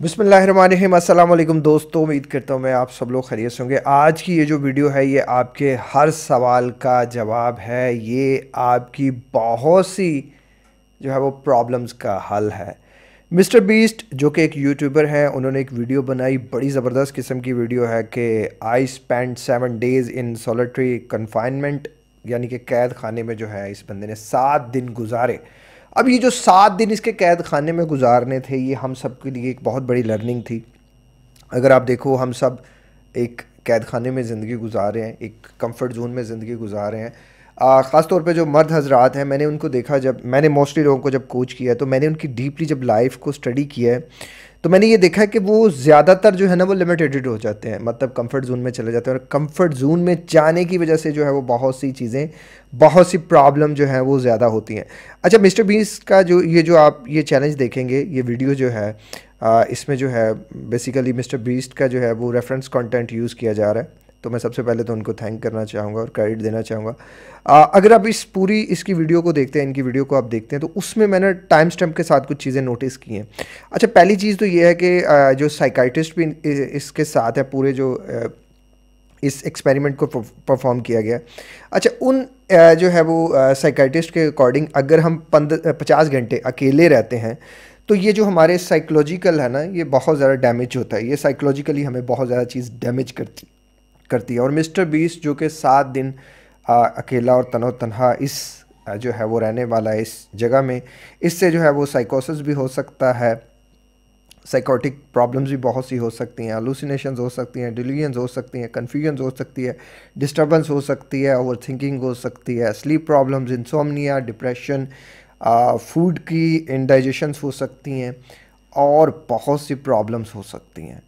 बसमिलीम दोस्तों उम्मीद करता हूँ मैं आप सब लोग खरीय होंगे आज की ये जो वीडियो है ये आपके हर सवाल का जवाब है ये आपकी बहुत सी जो है वो प्रॉब्लम्स का हल है मिस्टर बीस्ट जो कि एक यूट्यूबर हैं उन्होंने एक वीडियो बनाई बड़ी ज़बरदस्त किस्म की वीडियो है कि I spend seven days in solitary confinement यानी कि कैद खाने में जो है इस बंदे ने सात दिन गुजारे अब ये जो सात दिन इसके कैद खाने में गुजारने थे ये हम सब के लिए एक बहुत बड़ी लर्निंग थी अगर आप देखो हम सब एक कैद खाने में ज़िंदगी गुजार रहे हैं एक कंफर्ट जोन में ज़िंदगी गुजार रहे हैं ख़ास तौर पे जो मर्द हजरात हैं मैंने उनको देखा जब मैंने मोस्टली लोगों को जब कोच किया तो मैंने उनकी डीपली जब लाइफ को स्टडी किया है तो मैंने ये देखा है कि वो ज़्यादातर जो है ना वो लिमिटेड हो जाते हैं मतलब कंफर्ट जोन में चले जाते हैं और कंफर्ट जोन में जाने की वजह से जो है वो बहुत सी चीज़ें बहुत सी प्रॉब्लम जो है वो ज़्यादा होती हैं अच्छा मिस्टर बीस का जो ये जो आप ये चैलेंज देखेंगे ये वीडियो जो है इसमें जो है बेसिकली मिस्टर बीस्ट का जो है वो रेफरेंस कॉन्टेंट यूज़ किया जा रहा है तो मैं सबसे पहले तो उनको थैंक करना चाहूँगा और क्रेडिट देना चाहूँगा अगर आप इस पूरी इसकी वीडियो को देखते हैं इनकी वीडियो को आप देखते हैं तो उसमें मैंने टाइम स्टैम्प के साथ कुछ चीज़ें नोटिस की हैं अच्छा पहली चीज़ तो ये है कि जो साइकाइटिस्ट भी इसके साथ है पूरे जो इस एक्सपेरिमेंट को परफॉर्म किया गया अच्छा उन जो है वो साइकाइटिस्ट के अकॉर्डिंग अगर हम पंद पचास घंटे अकेले रहते हैं तो ये जो हमारे साइकोलॉजिकल है ना ये बहुत ज़्यादा डैमेज होता है ये साइकोलॉजिकली हमें बहुत ज़्यादा चीज़ डैमेज करती करती है और मिस्टर बीस जो कि सात दिन आ, अकेला और तनो तनहा इस जो है वो रहने वाला है इस जगह में इससे जो है वो साइकोसिस भी हो सकता है साइकोटिक प्रॉब्लम्स भी बहुत सी हो सकती हैं एलूसिनेशन हो सकती हैं डिलीजन हो सकती हैं कन्फ्यूजन हो सकती है डिस्टर्बेंस हो सकती है ओवर थिंकिंग हो सकती है sleep problems insomnia depression food की इनडाइजेशंस हो सकती हैं और बहुत सी प्रॉब्लम्स हो सकती हैं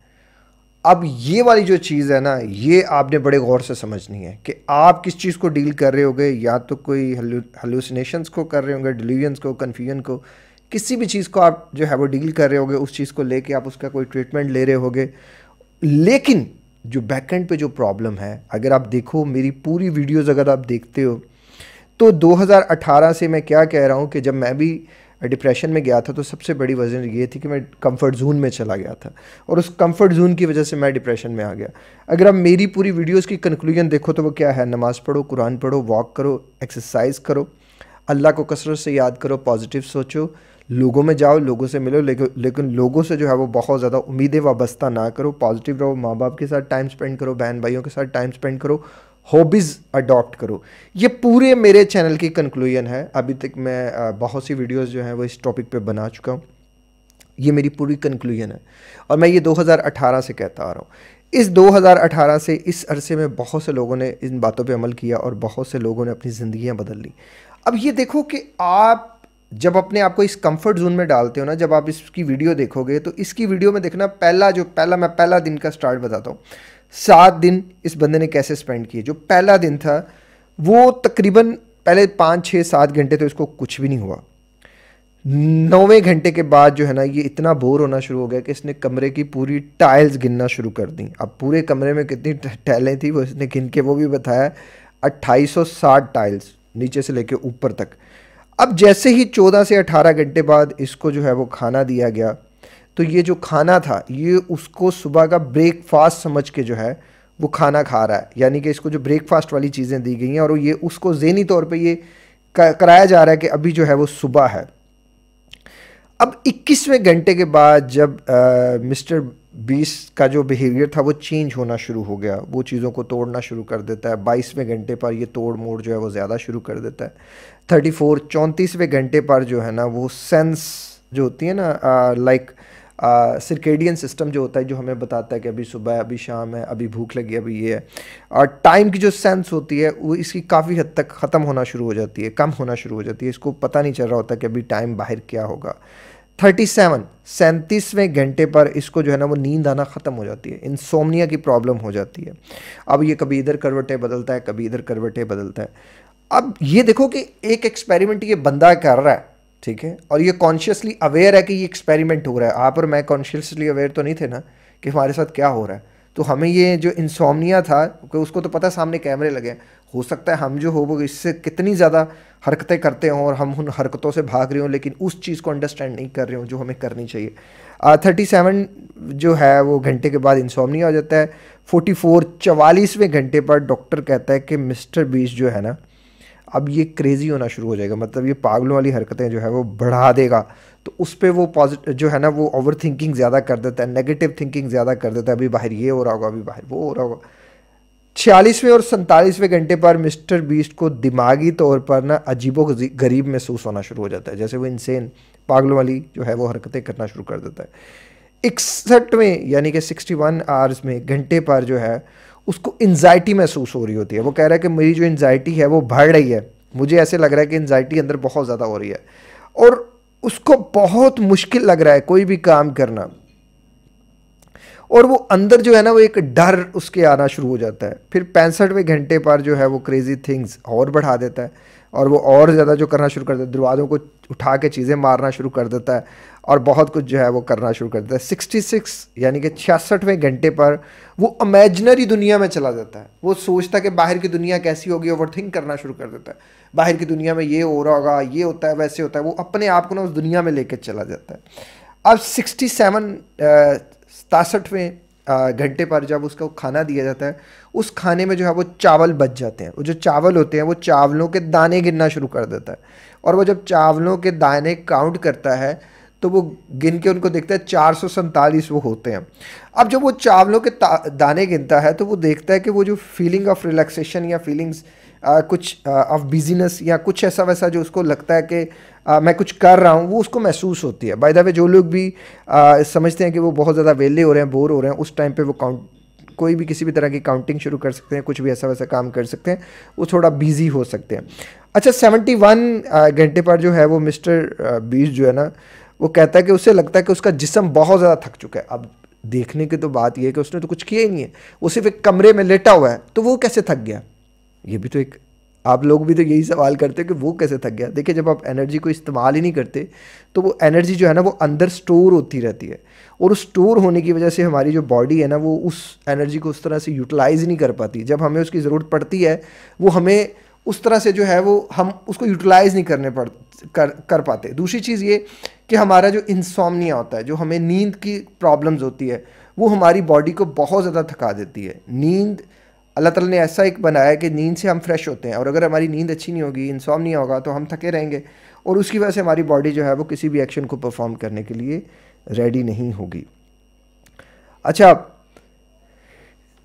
अब ये वाली जो चीज़ है ना ये आपने बड़े गौर से समझनी है कि आप किस चीज़ को डील कर रहे होगे या तो कोई हलूसिनेशंस को कर रहे होंगे डिलीवियंस को कन्फ्यूजन को किसी भी चीज़ को आप जो है वो डील कर रहे होगे उस चीज़ को लेके आप उसका कोई ट्रीटमेंट ले रहे होगे लेकिन जो बैकेंड पे जो प्रॉब्लम है अगर आप देखो मेरी पूरी वीडियोज़ अगर आप देखते हो तो 2018 से मैं क्या कह रहा हूँ कि जब मैं भी मैं डिप्रेशन में गया था तो सबसे बड़ी वजह ये थी कि मैं कंफर्ट जोन में चला गया था और उस कंफर्ट जोन की वजह से मैं डिप्रेशन में आ गया अगर आप मेरी पूरी वीडियोस की कंक्लूजन देखो तो वो क्या है नमाज़ पढ़ो कुरान पढ़ो वॉक करो एक्सरसाइज करो अल्लाह को कसरत से याद करो पॉजिटिव सोचो लोगों में जाओ लोगों से मिलो लेकिन लोगों से जो है वो बहुत ज़्यादा उम्मीदें वाबस्ता ना करो पॉजिटिव रहो माँ बाप के साथ टाइम स्पेंड करो बहन भाइयों के साथ टाइम स्पेंड करो हॉबीज़ अडॉप्ट करो ये पूरे मेरे चैनल की कंक्लूजन है अभी तक मैं बहुत सी वीडियोस जो हैं वो इस टॉपिक पे बना चुका हूँ ये मेरी पूरी कंक्लूजन है और मैं ये 2018 से कहता आ रहा हूँ इस 2018 से इस अरसे में बहुत से लोगों ने इन बातों पे अमल किया और बहुत से लोगों ने अपनी ज़िंदियाँ बदल ली अब ये देखो कि आप जब अपने आप को इस कंफर्ट जोन में डालते हो ना जब आप इसकी वीडियो देखोगे तो इसकी वीडियो में देखना पहला जो पहला मैं पहला दिन का स्टार्ट बताता हूँ सात दिन इस बंदे ने कैसे स्पेंड किए जो पहला दिन था वो तकरीबन पहले पाँच छः सात घंटे तो इसको कुछ भी नहीं हुआ नौवें घंटे के बाद जो है ना ये इतना बोर होना शुरू हो गया कि इसने कमरे की पूरी टाइल्स गिनना शुरू कर दी अब पूरे कमरे में कितनी टाइलें थी वो इसने गिन के वो भी बताया 2860 टाइल्स नीचे से लेके ऊपर तक अब जैसे ही 14 से 18 घंटे बाद इसको जो है वो खाना दिया गया तो ये जो खाना था ये उसको सुबह का ब्रेकफास्ट समझ के जो है वो खाना खा रहा है यानी कि इसको जो ब्रेकफास्ट वाली चीज़ें दी गई हैं और ये उसको जहनी तौर पर ये कराया जा रहा है कि अभी जो है वो सुबह है अब 21वें घंटे के बाद जब आ, मिस्टर बीस का जो बिहेवियर था वो चेंज होना शुरू हो गया वो चीज़ों को तोड़ना शुरू कर देता है बाईसवें घंटे पर ये तोड़ मोड़ जो है वो ज़्यादा शुरू कर देता है थर्टी फोर चौंतीसवें घंटे पर जो है ना वो सेंस जो होती है ना लाइक like, सर्केडियन सिस्टम जो होता है जो हमें बताता है कि अभी सुबह है अभी शाम है अभी भूख लगी अभी ये है और टाइम की जो सेंस होती है वो इसकी काफ़ी हद तक ख़त्म होना शुरू हो जाती है कम होना शुरू हो जाती है इसको पता नहीं चल रहा होता कि अभी टाइम बाहर क्या होगा थर्टी सेवन सैंतीसवें घंटे पर इसको जो है ना वो नींद आना ख़त्म हो जाती है इंसोमनिया की प्रॉब्लम हो जाती है अब ये कभी इधर करवटें बदलता है कभी इधर करवटें बदलता है अब ये देखो कि एक एक्सपेरिमेंट ये बंदा कर रहा है ठीक है और ये कॉन्शियसली अवेयर है कि ये एक्सपेरिमेंट हो रहा है आप और मैं कॉन्शियसली अवेयर तो नहीं थे ना कि हमारे साथ क्या हो रहा है तो हमें ये जो इंसोमनिया था कि उसको तो पता सामने कैमरे लगे हो सकता है हम जो हो वो इससे कितनी ज़्यादा हरकतें करते हों और हम उन हरकतों से भाग रहे हों लेकिन उस चीज़ को अंडरस्टैंड नहीं कर रहे हों जो हमें करनी चाहिए थर्टी uh, सेवन जो है वो घंटे के बाद इंसोमनिया हो जाता है फोर्टी फोर चवालीसवें घंटे पर डॉक्टर कहता है कि मिस्टर बीस जो है ना अब ये क्रेज़ी होना शुरू हो जाएगा मतलब ये पागलों वाली हरकतें जो है वो बढ़ा देगा तो उस पर वो पॉजिटिव जो है ना वो ओवर थिंकिंग ज़्यादा कर देता है नेगेटिव थिंकिंग ज़्यादा कर देता है अभी बाहर ये हो रहा होगा अभी बाहर वो हो रहा होगा छियालीसवें और सैंतालीसवें घंटे पर मिस्टर बीस्ट को दिमागी तौर पर ना अजीबो गरीब महसूस होना शुरू हो जाता है जैसे वो इंसेन पागलों वाली जो है वो हरकतें करना शुरू कर देता है इकसठवें यानी कि सिक्सटी वन आवर्स में घंटे पर जो है उसको एनजाइटी महसूस हो रही होती है वो कह रहा है कि मेरी जो एनजाइटी है वो बढ़ रही है मुझे ऐसे लग रहा है कि एनजाइटी अंदर बहुत ज़्यादा हो रही है और उसको बहुत मुश्किल लग रहा है कोई भी काम करना और वो अंदर जो है ना वो एक डर उसके आना शुरू हो जाता है फिर पैंसठवें घंटे पर जो है वो क्रेज़ी थिंग्स और बढ़ा देता है और वो और ज़्यादा जो करना शुरू कर देता है दरवाज़ों को उठा के चीज़ें मारना शुरू कर देता है और बहुत कुछ जो है वो करना शुरू कर देता है 66 यानी कि छियासठवें घंटे पर वो अमेजनरी दुनिया में चला जाता है वो सोचता है कि बाहर की दुनिया कैसी होगी ओवर थिंक करना शुरू कर देता है बाहर की दुनिया में ये हो रहा होगा ये होता है वैसे होता है वो अपने आप को ना उस दुनिया में लेकर चला जाता है अब सिक्सटी सेवन सतासठवें घंटे पर जब उसका खाना दिया जाता है उस खाने में जो है वो चावल बच जाते हैं वो जो चावल होते हैं वो चावलों के दाने गिनना शुरू कर देता है और वो जब चावलों के दाने काउंट करता है तो वो गिन के उनको देखता है चार सौ वो होते हैं अब जब वो चावलों के दाने गिनता है तो वो देखता है कि वो जो फीलिंग ऑफ रिलैक्सेशन या फीलिंग्स आ, कुछ ऑफ बिजीनेस या कुछ ऐसा वैसा जो उसको लगता है कि आ, मैं कुछ कर रहा हूँ वो उसको महसूस होती है बाय द वे जो लोग भी आ, समझते हैं कि वो बहुत ज़्यादा वेले हो रहे हैं बोर हो रहे हैं उस टाइम पे वो काउंट कोई भी किसी भी तरह की काउंटिंग शुरू कर सकते हैं कुछ भी ऐसा वैसा काम कर सकते हैं वो थोड़ा बिजी हो सकते हैं अच्छा सेवेंटी वन घंटे पर जो है वो मिस्टर बीस जो है ना वो कहता है कि उसे लगता है कि उसका जिसम बहुत ज़्यादा थक चुका है अब देखने की तो बात यह है कि उसने तो कुछ किया ही नहीं है वो सिर्फ एक कमरे में लेटा हुआ है तो वो कैसे थक गया ये भी तो एक आप लोग भी तो यही सवाल करते हो कि वो कैसे थक गया देखिए जब आप एनर्जी को इस्तेमाल ही नहीं करते तो वो एनर्जी जो है ना वो अंदर स्टोर होती रहती है और उस स्टोर होने की वजह से हमारी जो बॉडी है ना वो उस एनर्जी को उस तरह से यूटिलाइज़ नहीं कर पाती जब हमें उसकी ज़रूरत पड़ती है वो हमें उस तरह से जो है वो हम उसको यूटिलाइज़ नहीं करने पड़ कर कर पाते दूसरी चीज़ ये कि हमारा जो इंसॉमनिया होता है जो हमें नींद की प्रॉब्लम्स होती है वो हमारी बॉडी को बहुत ज़्यादा थका देती है नींद अल्लाह ताला ने ऐसा एक बनाया कि नींद से हम फ्रेश होते हैं और अगर हमारी नींद अच्छी नहीं होगी नहीं होगा तो हम थके रहेंगे और उसकी वजह से हमारी बॉडी जो है वो किसी भी एक्शन को परफॉर्म करने के लिए रेडी नहीं होगी अच्छा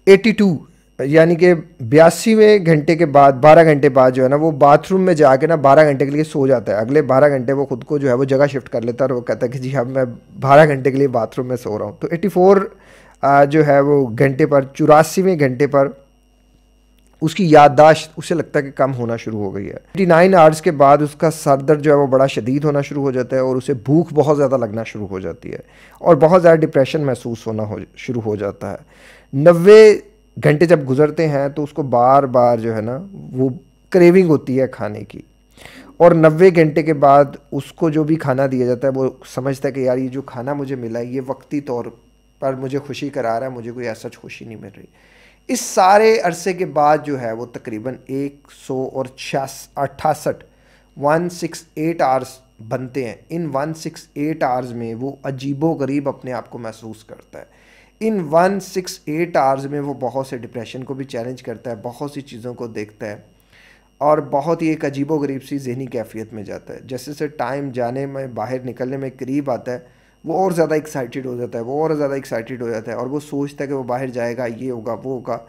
82 यानी कि बयासीवें घंटे के बाद बारह घंटे बाद जो है ना वो बाथरूम में जाके ना बारह घंटे के लिए सो जाता है अगले बारह घंटे वो खुद को जो है वो जगह शिफ्ट कर लेता है और वो कहता है कि जी अब मैं बारह घंटे के लिए बाथरूम में सो रहा हूँ तो एट्टी फोर जो है वो घंटे पर चौरासीवें घंटे पर उसकी याददाश्त उसे लगता है कि कम होना शुरू हो गई है एटी नाइन आवर्स के बाद उसका सर दर्द जो है वो बड़ा शदीद होना शुरू हो जाता है और उसे भूख बहुत ज़्यादा लगना शुरू हो जाती है और बहुत ज़्यादा डिप्रेशन महसूस होना हो शुरू हो जाता है नबे घंटे जब गुजरते हैं तो उसको बार बार जो है ना वो क्रेविंग होती है खाने की और नब्बे घंटे के बाद उसको जो भी खाना दिया जाता है वो समझता है कि यार ये जो खाना मुझे मिला है ये वक्ती तौर पर मुझे खुशी करा रहा है मुझे कोई ऐसा खुशी नहीं मिल रही इस सारे अरसे के बाद जो है वो तकरीबन एक सौ और छियास अट्ठासठ वन सिक्स एट आवर्स बनते हैं in one six eight hours में वो अजीबो गरीब अपने आप को महसूस करता है in one six eight hours में वो बहुत से डिप्रेशन को भी चैलेंज करता है बहुत सी चीज़ों को देखता है और बहुत ही एक अजीबो गरीब सी जहनी कैफियत में जाता है जैसे जैसे टाइम जाने में बाहर निकलने में करीब आता है वो और ज़्यादा एक्साइटेड हो जाता है वो और ज़्यादा एक्साइटेड हो जाता है और वो सोचता है कि वो बाहर जाएगा ये होगा वो होगा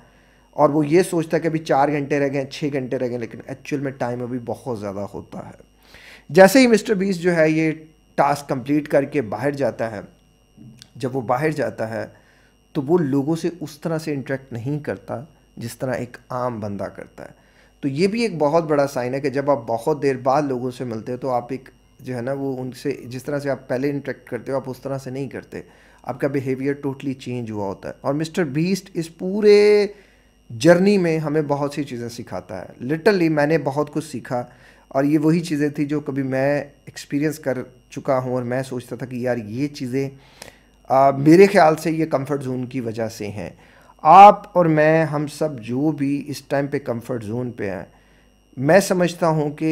और वो ये सोचता है कि अभी चार घंटे रह गए छः घंटे रह गए लेकिन एक्चुअल में टाइम अभी बहुत ज़्यादा होता है जैसे ही मिस्टर बीस जो है ये टास्क कंप्लीट करके बाहर जाता है जब वो बाहर जाता है तो वो लोगों से उस तरह से इंटरेक्ट नहीं करता जिस तरह एक आम बंदा करता है तो ये भी एक बहुत बड़ा साइन है कि जब आप बहुत देर बाद लोगों से मिलते हो तो आप एक जो है ना वो उनसे जिस तरह से आप पहले इंटरेक्ट करते हो आप उस तरह से नहीं करते आपका बिहेवियर टोटली चेंज हुआ होता है और मिस्टर बीस्ट इस पूरे जर्नी में हमें बहुत सी चीज़ें सिखाता है लिटरली मैंने बहुत कुछ सीखा और ये वही चीज़ें थी जो कभी मैं एक्सपीरियंस कर चुका हूँ और मैं सोचता था कि यार ये चीज़ें आ, मेरे ख्याल से ये कंफर्ट जोन की वजह से हैं आप और मैं हम सब जो भी इस टाइम पे कंफर्ट जोन पे हैं मैं समझता हूँ कि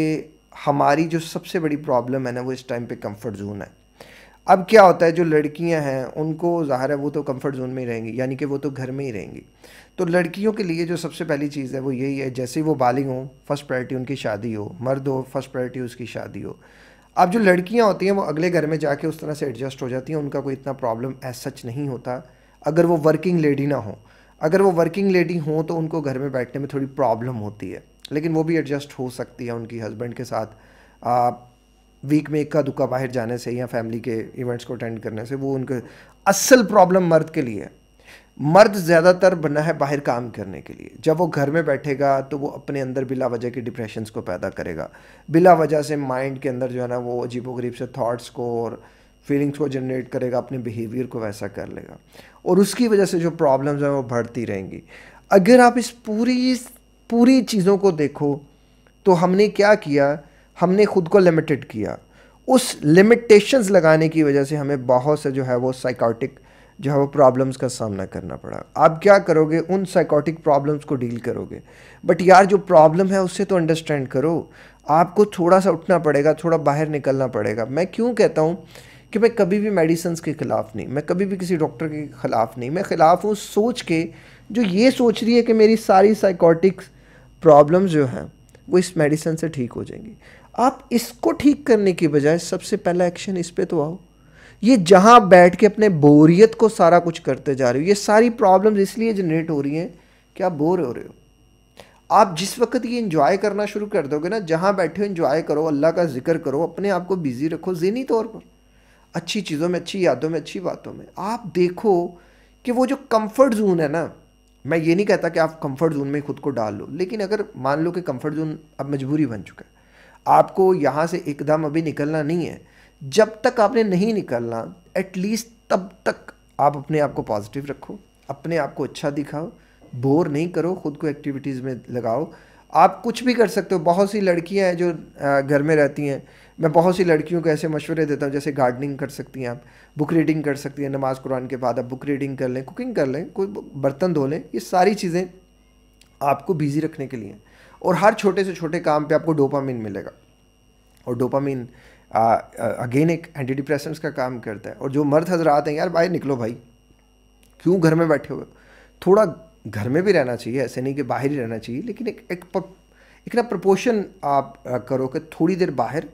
हमारी जो सबसे बड़ी प्रॉब्लम है ना वो इस टाइम पे कंफर्ट जोन है अब क्या होता है जो लड़कियां हैं उनको ज़ाहिर है वो तो कंफर्ट जोन में ही रहेंगी यानी कि वो तो घर में ही रहेंगी तो लड़कियों के लिए जो सबसे पहली चीज़ है वो यही है जैसे ही वो बालिग हों फर्स्ट प्रायोरिटी उनकी शादी हो मर्द हो फर्स्ट प्रायोरिटी उसकी शादी हो अब जो लड़कियां होती हैं वो अगले घर में जाके उस तरह से एडजस्ट हो जाती हैं उनका कोई इतना प्रॉब्लम एज सच नहीं होता अगर वो वर्किंग लेडी ना हो अगर वो वर्किंग लेडी हों तो उनको घर में बैठने में थोड़ी प्रॉब्लम होती है लेकिन वो भी एडजस्ट हो सकती है उनकी हस्बैंड के साथ आ, वीक में इक्का दुक्का बाहर जाने से या फैमिली के इवेंट्स को अटेंड करने से वो उनके असल प्रॉब्लम मर्द के लिए मर्द ज़्यादातर बना है बाहर काम करने के लिए जब वो घर में बैठेगा तो वो अपने अंदर बिला वजह के डिप्रेशंस को पैदा करेगा बिला वजह से माइंड के अंदर जो है ना वो गरीब से थाट्स को और फीलिंग्स को जनरेट करेगा अपने बिहेवियर को वैसा कर लेगा और उसकी वजह से जो प्रॉब्लम्स हैं वो बढ़ती रहेंगी अगर आप इस पूरी पूरी चीज़ों को देखो तो हमने क्या किया हमने खुद को लिमिटेड किया उस लिमिटेशंस लगाने की वजह से हमें बहुत से जो है वो साइकोटिक जो है वो प्रॉब्लम्स का सामना करना पड़ा आप क्या करोगे उन साइकोटिक प्रॉब्लम्स को डील करोगे बट यार जो प्रॉब्लम है उससे तो अंडरस्टैंड करो आपको थोड़ा सा उठना पड़ेगा थोड़ा बाहर निकलना पड़ेगा मैं क्यों कहता हूँ कि मैं कभी भी मेडिसन्स के ख़िलाफ़ नहीं मैं कभी भी किसी डॉक्टर के ख़िलाफ़ नहीं मैं ख़िलाफ़ हूँ सोच के जो ये सोच रही है कि मेरी सारी साइकोटिक प्रॉब्लम्स जो हैं वो इस मेडिसन से ठीक हो जाएंगी आप इसको ठीक करने के बजाय सबसे पहला एक्शन इस पर तो आओ ये जहाँ बैठ के अपने बोरियत को सारा कुछ करते जा रहे हो ये सारी प्रॉब्लम्स इसलिए जनरेट हो रही हैं कि आप बोर हो रहे हो आप जिस वक्त ये इन्जॉय करना शुरू कर दोगे ना जहाँ बैठे हो इन्जॉय करो अल्लाह का जिक्र करो अपने आप को बिज़ी रखो जहनी तौर पर अच्छी चीज़ों में अच्छी यादों में अच्छी बातों में आप देखो कि वो जो कम्फ़र्ट जोन है ना मैं ये नहीं कहता कि आप कम्फ़र्ट जोन में खुद को डाल लो लेकिन अगर मान लो कि कम्फर्ट जोन अब मजबूरी बन चुका है आपको यहाँ से एकदम अभी निकलना नहीं है जब तक आपने नहीं निकलना एटलीस्ट तब तक आप अपने आप को पॉजिटिव रखो अपने आप को अच्छा दिखाओ बोर नहीं करो ख़ुद को एक्टिविटीज़ में लगाओ आप कुछ भी कर सकते हो बहुत सी लड़कियां हैं जो घर में रहती हैं मैं बहुत सी लड़कियों को ऐसे मशवरे देता हूँ जैसे गार्डनिंग कर सकती हैं आप बुक रीडिंग कर सकती हैं नमाज़ कुरान के बाद आप बुक रीडिंग कर लें कुकिंग कर लें कोई बर्तन धो लें ये सारी चीज़ें आपको बिज़ी रखने के लिए और हर छोटे से छोटे काम पे आपको डोपामिन मिलेगा और डोपामिन अगेन एक एंटी डिप्रेशन का काम करता है और जो मर्द हजरात हैं यार बाहर निकलो भाई क्यों घर में बैठे हुए थोड़ा घर में भी रहना चाहिए ऐसे नहीं कि बाहर ही रहना चाहिए लेकिन एक एक, प, एक ना प्रपोशन आप करो कि थोड़ी देर बाहर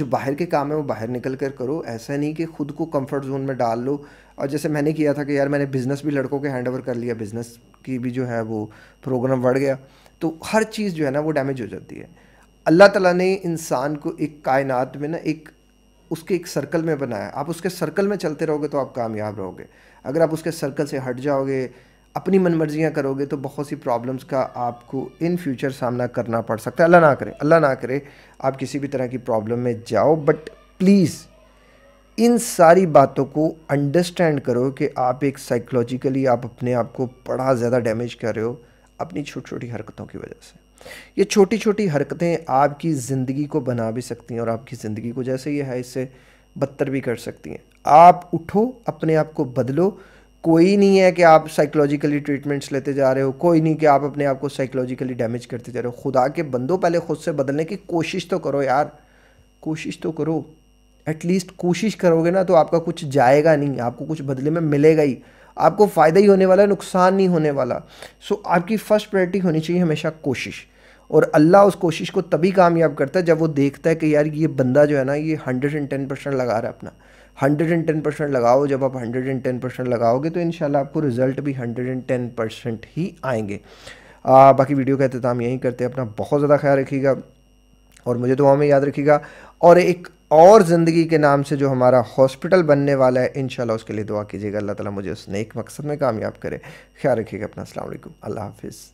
जो बाहर के काम है वो बाहर निकल कर करो ऐसा नहीं कि खुद को कंफर्ट जोन में डाल लो और जैसे मैंने किया था कि यार मैंने बिज़नेस भी लड़कों के हैंड ओवर कर लिया बिज़नेस की भी जो है वो प्रोग्राम बढ़ गया तो हर चीज़ जो है ना वो डैमेज हो जाती है अल्लाह ताला ने इंसान को एक कायनात में ना एक उसके एक सर्कल में बनाया आप उसके सर्कल में चलते रहोगे तो आप कामयाब रहोगे अगर आप उसके सर्कल से हट जाओगे अपनी मनमर्जियाँ करोगे तो बहुत सी प्रॉब्लम्स का आपको इन फ्यूचर सामना करना पड़ सकता है अल्लाह ना करे अल्लाह ना करे आप किसी भी तरह की प्रॉब्लम में जाओ बट प्लीज़ इन सारी बातों को अंडरस्टैंड करो कि आप एक साइकोलॉजिकली आप अपने आप को बड़ा ज़्यादा डैमेज कर रहे हो अपनी छोटी छोटी हरकतों की वजह से ये छोटी छोटी हरकतें आपकी ज़िंदगी को बना भी सकती हैं और आपकी ज़िंदगी को जैसे ये है इससे बदतर भी कर सकती हैं आप उठो अपने आप को बदलो कोई नहीं है कि आप साइकोलॉजिकली ट्रीटमेंट्स लेते जा रहे हो कोई नहीं कि आप अपने आप को साइकोलॉजिकली डैमेज करते जा रहे हो खुदा के बंदो पहले खुद से बदलने की कोशिश तो करो यार कोशिश तो करो एटलीस्ट कोशिश करोगे ना तो आपका कुछ जाएगा नहीं आपको कुछ बदले में मिलेगा ही आपको फ़ायदा ही होने वाला है नुकसान नहीं होने वाला सो so, आपकी फ़र्स्ट प्रायोरिटी होनी चाहिए हमेशा कोशिश और अल्लाह उस कोशिश को तभी कामयाब करता है जब वो देखता है कि यार ये बंदा जो है ना ये हंड्रेड एंड टेन परसेंट लगा रहा है अपना हंड्रेड एंड टेन परसेंट लगाओ जब आप हंड्रेड एंड टेन परसेंट लगाओगे तो इन आपको रिज़ल्ट भी हंड्रेड एंड टेन परसेंट ही आएंगे आ, बाकी वीडियो का अहतमाम यहीं करते हैं अपना बहुत ज़्यादा ख्याल रखिएगा और मुझे दुआ में याद रखिएगा और एक और ज़िंदगी के नाम से जो हमारा हॉस्पिटल बनने वाला है इन उसके लिए दुआ कीजिएगा अल्लाह ताला मुझे उस नेक मकसद में कामयाब करे ख्याल रखिएगा अपना असल अल्लाह हाफिज़